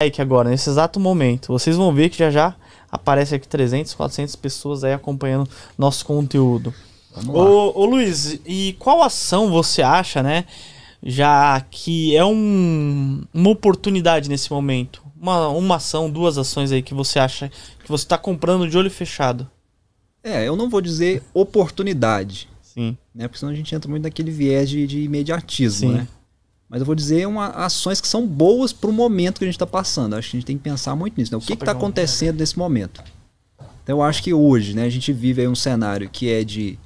like agora, nesse exato momento. Vocês vão ver que já já aparece aqui 300, 400 pessoas aí acompanhando nosso conteúdo. Ô, ô Luiz, e qual ação você acha, né? Já que é um, uma oportunidade nesse momento. Uma, uma ação, duas ações aí que você acha que você está comprando de olho fechado. É, eu não vou dizer oportunidade. Sim. Né? Porque senão a gente entra muito naquele viés de, de imediatismo, Sim. né? mas eu vou dizer uma, ações que são boas para o momento que a gente está passando. Acho que a gente tem que pensar muito nisso. Né? O Só que está acontecendo um... nesse momento? Então eu acho que hoje né, a gente vive aí um cenário que é de,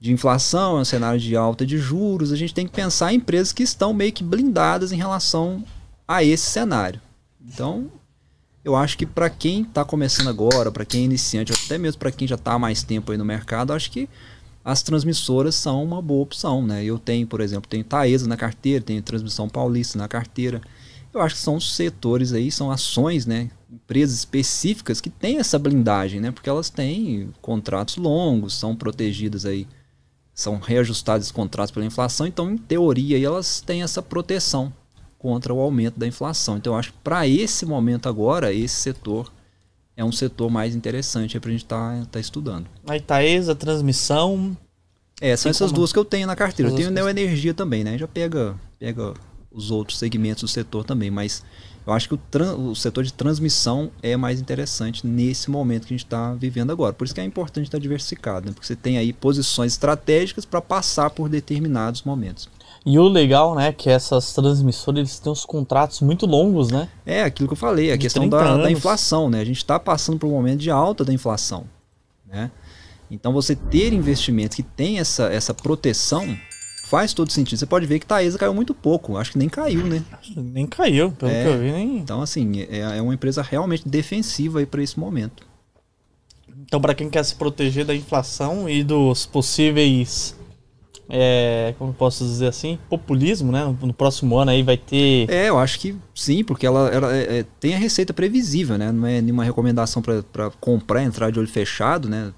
de inflação, é um cenário de alta de juros. A gente tem que pensar em empresas que estão meio que blindadas em relação a esse cenário. Então eu acho que para quem está começando agora, para quem é iniciante, até mesmo para quem já está há mais tempo aí no mercado, acho que as transmissoras são uma boa opção, né? Eu tenho, por exemplo, tenho Taesa na carteira, tenho Transmissão Paulista na carteira. Eu acho que são setores aí, são ações, né? Empresas específicas que têm essa blindagem, né? Porque elas têm contratos longos, são protegidas aí, são reajustados os contratos pela inflação, então, em teoria, elas têm essa proteção contra o aumento da inflação. Então, eu acho que para esse momento agora, esse setor é um setor mais interessante é para a gente estar tá, tá estudando. A Itaesa, transmissão. É, são essas como... duas que eu tenho na carteira. Eu tenho Neoenergia também, né? Já pega, pega os outros segmentos do setor também, mas eu acho que o, o setor de transmissão é mais interessante nesse momento que a gente está vivendo agora. Por isso que é importante estar tá diversificado, né? porque você tem aí posições estratégicas para passar por determinados momentos. E o legal, né, que essas transmissoras eles têm uns contratos muito longos, né? É, aquilo que eu falei, a questão da, da, inflação, né? A gente está passando por um momento de alta da inflação, né? Então você ter investimentos que tem essa, essa proteção faz todo sentido. Você pode ver que Taesa caiu muito pouco, acho que nem caiu, né? Nem caiu, pelo é, que eu vi, nem. Então assim, é, é uma empresa realmente defensiva aí para esse momento. Então para quem quer se proteger da inflação e dos possíveis é, como posso dizer assim, populismo, né? No próximo ano aí vai ter. É, eu acho que sim, porque ela, ela é, é tem a receita previsível, né? Não é nenhuma recomendação para comprar, entrar de olho fechado, né?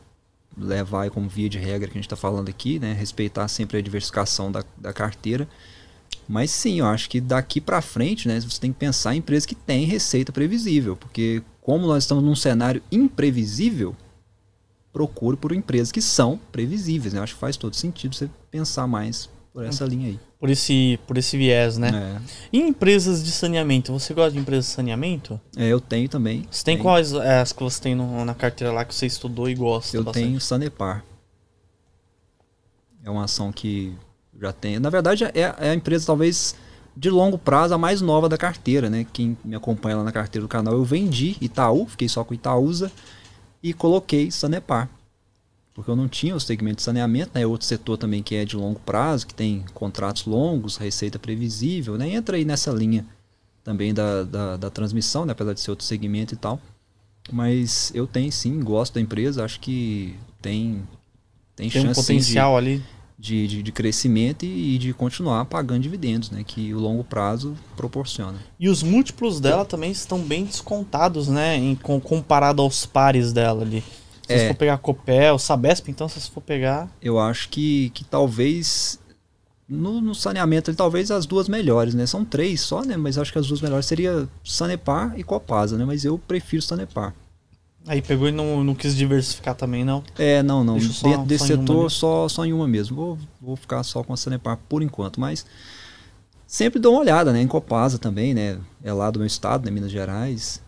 Levar como via de regra que a gente está falando aqui, né? Respeitar sempre a diversificação da, da carteira. Mas sim, eu acho que daqui para frente, né, você tem que pensar em empresas que têm receita previsível, porque como nós estamos num cenário imprevisível, procure por empresas que são previsíveis. Né? Eu acho que faz todo sentido você pensar mais por essa uhum. linha aí. Por esse, por esse viés, né? É. E empresas de saneamento? Você gosta de empresas de saneamento? É, eu tenho também. Você tem tenho. quais é, as que você tem no, na carteira lá que você estudou e gosta? Eu bastante? tenho Sanepar. É uma ação que já tem. Na verdade, é, é a empresa talvez de longo prazo a mais nova da carteira, né? Quem me acompanha lá na carteira do canal, eu vendi Itaú, fiquei só com Itaúsa e coloquei Sanepar. Porque eu não tinha o segmento de saneamento, né? É outro setor também que é de longo prazo, que tem contratos longos, receita previsível, né? Entra aí nessa linha também da, da, da transmissão, né? Apesar de ser outro segmento e tal. Mas eu tenho sim, gosto da empresa, acho que tem tem, tem um potencial de, ali de, de, de, crescimento e, de continuar pagando dividendos, né? Que o longo prazo proporciona. E os múltiplos dela também estão bem descontados, né? Em, com, comparado aos pares dela ali. Se é, você for pegar a Copel, Sabesp, então, se você for pegar. Eu acho que, que talvez. No, no saneamento, talvez as duas melhores, né? São três só, né? Mas acho que as duas melhores seria Sanepar e Copasa, né? Mas eu prefiro Sanepar. Aí pegou e não, não quis diversificar também, não? É, não, não. Dentro desse só setor, só, só em uma mesmo. Vou, vou ficar só com a Sanepar por enquanto, mas sempre dou uma olhada, né? Em Copasa também, né? É lá do meu estado, né? Minas Gerais.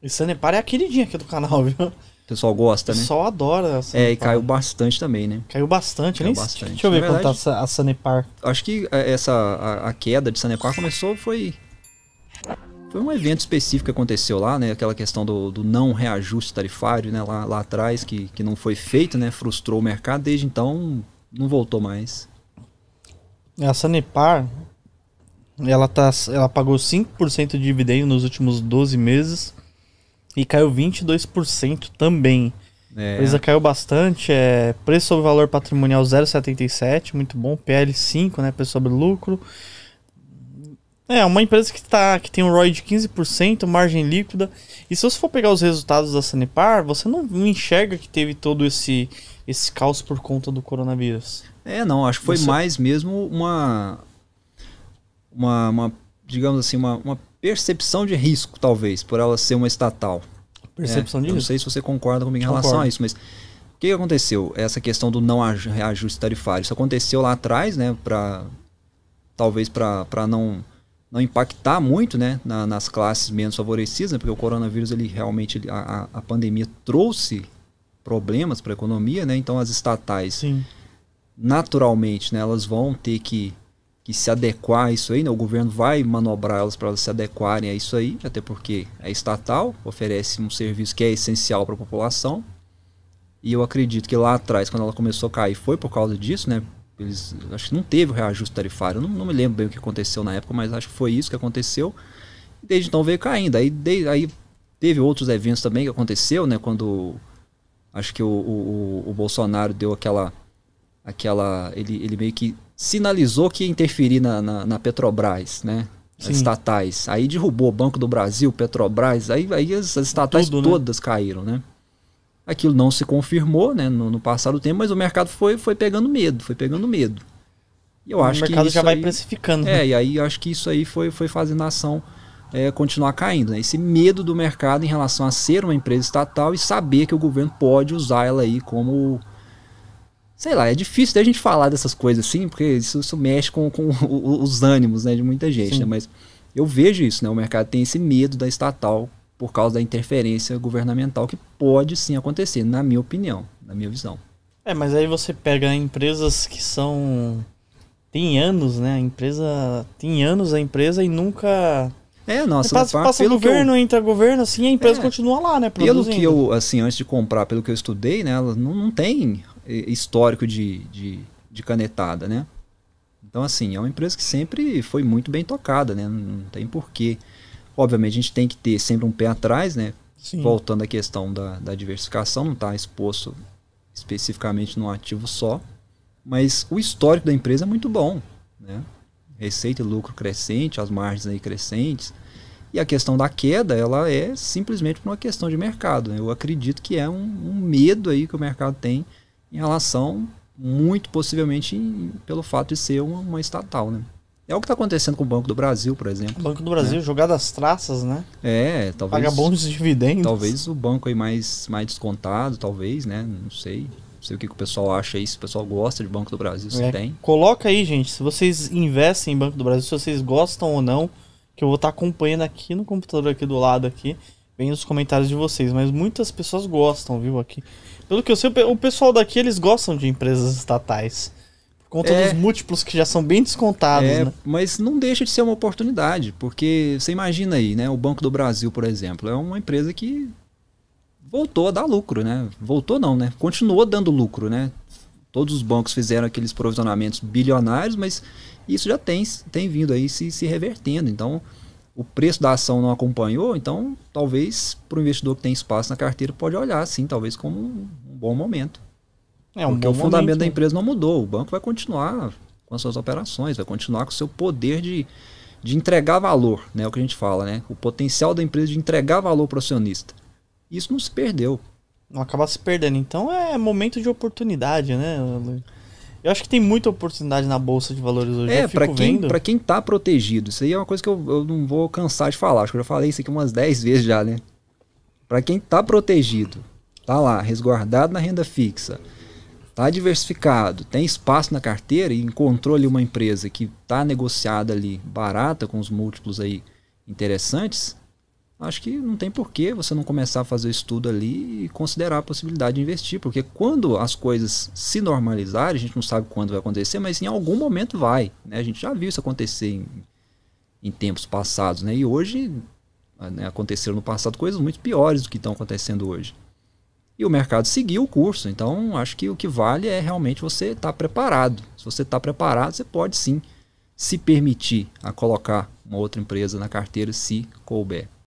E Sanepar é a queridinha aqui do canal, viu? O pessoal gosta, né? O pessoal adora. é, e caiu bastante também, né? Caiu bastante, caiu nem bastante. Deixa eu ver verdade, quanto tá a Sanepar. Acho que é, essa a, a, queda de Sanepar começou foi foi um evento específico que aconteceu lá, né? Aquela questão do, do não reajuste tarifário, né? Lá, lá atrás, que, que não foi feito, né? Frustrou o mercado. Desde então, não voltou mais. A Sanepar, ela, tá, ela pagou 5% de dividendo nos últimos 12 meses e caiu 22% também. É. A empresa caiu bastante, é, preço sobre valor patrimonial 0,77, muito bom, PL5, né, preço sobre lucro, é, uma empresa que, tá, que tem um ROI de 15%, margem líquida. E se você for pegar os resultados da Sanepar, você não enxerga que teve todo esse, esse caos por conta do coronavírus. É, não, acho que foi você... mais mesmo uma, uma, uma digamos assim, uma, uma, percepção de risco, talvez, por ela ser uma estatal. Percepção é, de risco. Não sei se você concorda comigo em Concordo. relação a isso, mas o que aconteceu? Essa questão do não reajuste tarifário. Isso aconteceu lá atrás, né, para talvez para não não impactar muito né, na, nas classes menos favorecidas, né, porque o coronavírus ele realmente a, a pandemia trouxe problemas para a economia, né? Então as estatais, Sim. naturalmente, né, elas vão ter que, que se adequar a isso aí, né? O governo vai manobrar elas para elas se adequarem a isso aí, até porque é estatal, oferece um serviço que é essencial para a população. E eu acredito que lá atrás, quando ela começou a cair, foi por causa disso, né? Eles, acho que não teve o reajuste tarifário. Não, não, me lembro bem o que aconteceu na época, mas acho que foi isso que aconteceu. Desde então veio caindo. Aí, de, aí teve outros eventos também que aconteceu, né? Quando acho que o, o, o Bolsonaro deu aquela. aquela ele, ele meio que sinalizou que ia interferir na, na, na Petrobras, né? As estatais. Aí derrubou o Banco do Brasil, Petrobras. Aí, aí as, as estatais Tudo, né? todas né? caíram, né? Aquilo não se confirmou né, no, no passar do tempo, mas o mercado foi, foi pegando medo, foi pegando medo. E eu o acho que. O mercado já vai aí, precificando. É, né? e aí acho que isso aí foi, foi fazendo a ação é, continuar caindo. Né? Esse medo do mercado em relação a ser uma empresa estatal e saber que o governo pode usar ela aí como. Sei lá, é difícil da gente falar dessas coisas assim, porque isso, isso mexe com, com os ânimos né, de muita gente. Né? Mas eu vejo isso, né? O mercado tem esse medo da estatal por causa da interferência governamental que pode sim acontecer, na minha opinião, na minha visão. É, mas aí você pega empresas que são tem anos, né? A empresa tem anos a empresa e nunca é, nossa, passa, passa pelo governo, eu... entra governo, assim, a empresa é, continua lá, né? Produzindo. Pelo que eu, assim, antes de comprar, pelo que eu estudei, né? Ela não, não tem é, histórico de, de, de canetada, né? Então, assim, é uma empresa que sempre foi muito bem tocada, né? Não tem porquê. Obviamente, a gente tem que ter sempre um pé atrás, né? Sim. Voltando à questão da, da diversificação, não está exposto especificamente num ativo só. Mas o histórico da empresa é muito bom, né? Receita e lucro crescente, as margens aí crescentes. E a questão da queda, ela é simplesmente por uma questão de mercado. Né? Eu acredito que é um, um, medo aí que o mercado tem em relação, muito possivelmente, em, pelo fato de ser uma, uma estatal, né? É o que está acontecendo com o Banco do Brasil, por exemplo. O Banco do Brasil, né? jogado às traças, né? É, talvez. Paga bons dividendos. Talvez o banco aí mais, mais descontado, talvez, né? Não sei. Não sei o que, que o pessoal acha aí, se o pessoal gosta de Banco do Brasil, se é. tem. Coloca aí, gente, se vocês investem em Banco do Brasil, se vocês gostam ou não, que eu vou estar tá acompanhando aqui no computador aqui do lado aqui. Vem nos comentários de vocês, mas muitas pessoas gostam, viu, aqui. Pelo que eu sei, o pessoal daqui, eles gostam de empresas estatais conta é, dos múltiplos que já são bem descontados. É, né? Mas não deixa de ser uma oportunidade, porque você imagina aí, né? O Banco do Brasil, por exemplo, é uma empresa que voltou a dar lucro, né? Voltou não, né? Continuou dando lucro, né? Todos os bancos fizeram aqueles provisionamentos bilionários, mas isso já tem, tem vindo aí se, se revertendo. Então, o preço da ação não acompanhou, então talvez para o investidor que tem espaço na carteira pode olhar, sim, talvez como um bom momento. É um Porque o fundamento momento. da né? empresa não mudou. O banco vai continuar com as suas operações, vai continuar com o seu poder de, de entregar valor, né? É o que a gente fala, né? O potencial da empresa de entregar valor para o acionista. Isso não se perdeu. Não acaba se perdendo. Então é momento de oportunidade, né, Eu acho que tem muita oportunidade na Bolsa de Valores hoje. É, para quem, vendo... quem tá protegido. Isso aí é uma coisa que eu, eu não vou cansar de falar. Acho que eu já falei isso aqui umas 10 vezes já, né? Para quem tá protegido, tá lá, resguardado na renda fixa, Está diversificado, tem espaço na carteira e encontrou ali uma empresa que está negociada ali barata, com os múltiplos aí interessantes, acho que não tem porquê você não começar a fazer o estudo ali e considerar a possibilidade de investir, porque quando as coisas se normalizarem, a gente não sabe quando vai acontecer, mas em algum momento vai. Né? A gente já viu isso acontecer em, em tempos passados, né? e hoje né, aconteceram no passado coisas muito piores do que estão acontecendo hoje e o mercado seguiu o curso. Então, acho que o que vale é realmente você estar tá preparado. Se você está preparado, você pode sim se permitir a colocar uma outra empresa na carteira se couber.